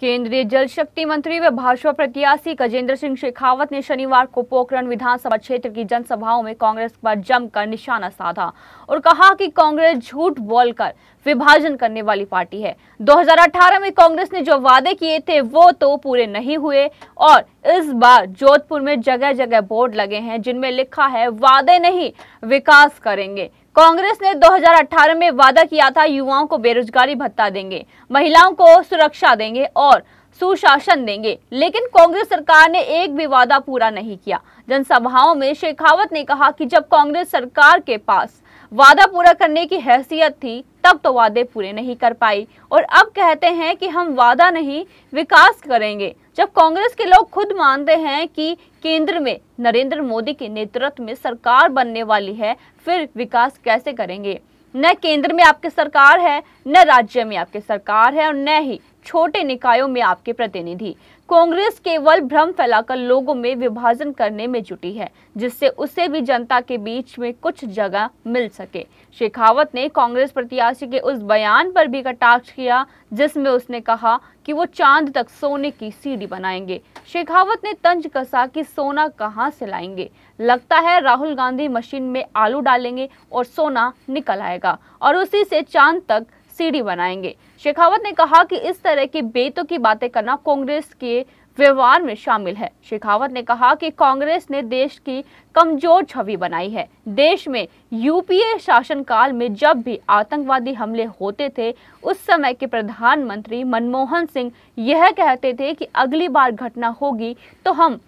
केंद्रीय जल शक्ति मंत्री व भाजपा प्रत्याशी गजेंद्र सिंह शेखावत ने शनिवार को पोखरण विधानसभा क्षेत्र की जनसभाओं में कांग्रेस पर जमकर निशाना साधा और कहा कि कांग्रेस झूठ बोलकर विभाजन करने वाली पार्टी है 2018 में कांग्रेस ने जो वादे किए थे वो तो पूरे नहीं हुए और इस बार जोधपुर में जगह जगह बोर्ड लगे हैं जिनमें लिखा है वादे नहीं विकास करेंगे कांग्रेस ने 2018 में वादा किया था युवाओं को बेरोजगारी भत्ता देंगे महिलाओं को सुरक्षा देंगे और सुशासन देंगे लेकिन कांग्रेस सरकार ने एक भी वादा पूरा नहीं किया जनसभाओं में शेखावत ने कहा कि जब कांग्रेस सरकार के पास वादा पूरा करने की हैसियत थी तब तो वादे पूरे नहीं कर पाई और अब कहते हैं कि हम वादा नहीं विकास करेंगे जब कांग्रेस के लोग खुद मानते हैं कि केंद्र में नरेंद्र मोदी के नेतृत्व में सरकार बनने वाली है फिर विकास कैसे करेंगे न केंद्र में आपकी सरकार है न राज्य में आपकी सरकार है और न ही छोटे निकायों में आपके प्रतिनिधि कांग्रेस केवल भ्रम फैलाकर लोगों में विभाजन करने में जुटी है जिससे उसे भी जनता के बीच में कुछ जगह मिल सके शेखावत ने कांग्रेस प्रत्याशी के उस बयान पर भी कटाक्ष किया जिसमें उसने कहा कि वो चांद तक सोने की सीढ़ी बनाएंगे शेखावत ने तंज कसा कि सोना कहां से लाएंगे लगता है राहुल गांधी मशीन में आलू डालेंगे और सोना निकल आएगा और उसी से चांद तक सीढ़ी बनाएंगे शेखावत ने कहा कि इस तरह की बेतों की बातें करना कांग्रेस के व्यवहार में शामिल है शेखावत ने कहा कि कांग्रेस ने देश की कमजोर छवि बनाई है देश में यूपीए शासनकाल में जब भी आतंकवादी हमले होते थे उस समय के प्रधानमंत्री मनमोहन सिंह यह कहते थे कि अगली बार घटना होगी तो हम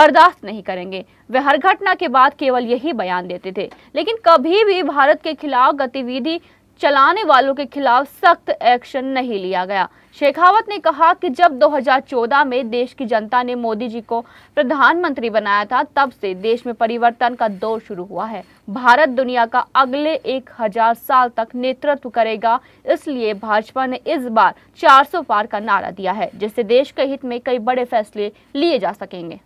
बर्दाश्त नहीं करेंगे वे हर घटना के बाद केवल यही बयान देते थे लेकिन कभी भी भारत के खिलाफ गतिविधि चलाने वालों के खिलाफ सख्त एक्शन नहीं लिया गया शेखावत ने कहा कि जब 2014 में देश की जनता ने मोदी जी को प्रधानमंत्री बनाया था तब से देश में परिवर्तन का दौर शुरू हुआ है भारत दुनिया का अगले 1000 साल तक नेतृत्व करेगा इसलिए भाजपा ने इस बार 400 पार का नारा दिया है जिससे देश के हित में कई बड़े फैसले लिए जा सकेंगे